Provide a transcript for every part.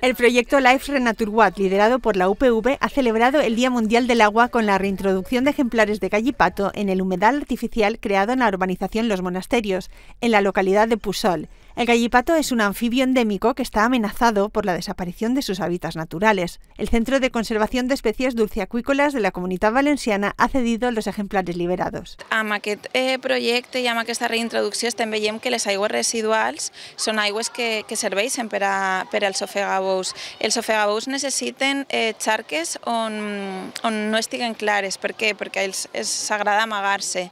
El proyecto Life Renaturwat, liderado por la UPV, ha celebrado el Día Mundial del Agua con la reintroducción de ejemplares de gallipato en el humedal artificial creado en la urbanización Los Monasterios, en la localidad de Pusol. El gallipato es un anfibio endémico que está amenazado por la desaparición de sus hábitats naturales. El Centro de Conservación de Especies Dulceacuícolas de la Comunidad Valenciana ha cedido los ejemplares liberados. Amb eh, projecte i aquesta reintroducció que les aigües residuals són aigües que, que serveixen per, a, per el Els necesiten eh, charques mm, o no estiguen clares. porque qué? Porque es agrada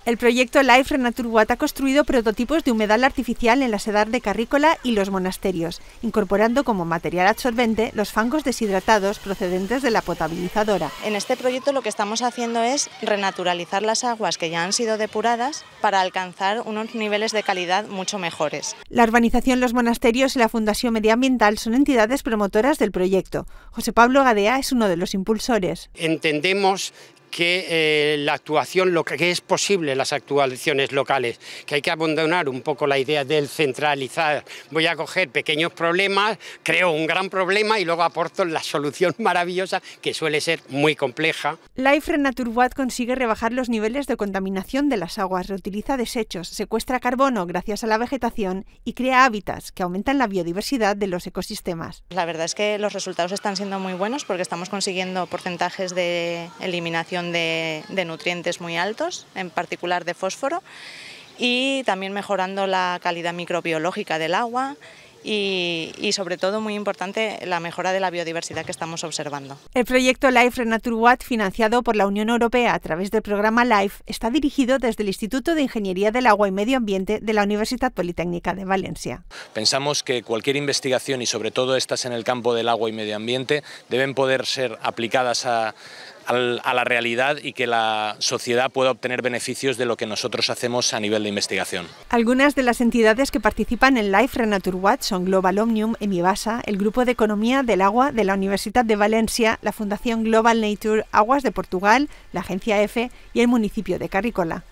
El proyecto Life Renatur wat ha construido prototipos de humedal artificial en la sedar de Carrícola y los monasterios, incorporando como material absorbente los fangos deshidratados procedentes de la potabilizadora. En este proyecto lo que estamos haciendo es renaturalizar las aguas que ya han sido depuradas para alcanzar unos niveles de calidad mucho mejores. La urbanización Los Monasterios y la Fundación Medioambiental son entidades promotoras promotoras del proyecto. José Pablo Gadea es uno de los impulsores. Entendemos que eh, la actuación, lo que es posible las actuaciones locales, que hay que abandonar un poco la idea del centralizar. Voy a coger pequeños problemas, creo un gran problema y luego aporto la solución maravillosa que suele ser muy compleja. Life Naturwatt consigue rebajar los niveles de contaminación de las aguas, reutiliza desechos, secuestra carbono gracias a la vegetación y crea hábitats que aumentan la biodiversidad de los ecosistemas. La verdad es que los resultados están siendo muy buenos porque estamos consiguiendo porcentajes de eliminación de, nutrientes muy altos, en particular de fósforo, y también mejorando la calidad microbiológica del agua y, sobre todo muy importante la mejora de la biodiversidad que estamos observando. El proyecto Life RenaturWatt, financiado por la Unión Europea a través del programa LIFE, está dirigido desde el Instituto de Ingeniería del Agua y Medio Ambiente de la Universidad Politécnica de Valencia. Pensamos que cualquier investigación y sobre todo estas en el campo del agua y medio ambiente deben poder ser aplicadas a, a la realidad y que la sociedad pueda obtener beneficios de lo que nosotros hacemos a nivel de investigación. Algunas de las entidades que participan en Life Renature Watch son Global Omnium, Emibasa, el Grupo de Economía del Agua de la Universidad de Valencia, la Fundación Global Nature Aguas de Portugal, la Agencia EFE e y el municipio de Carrícola.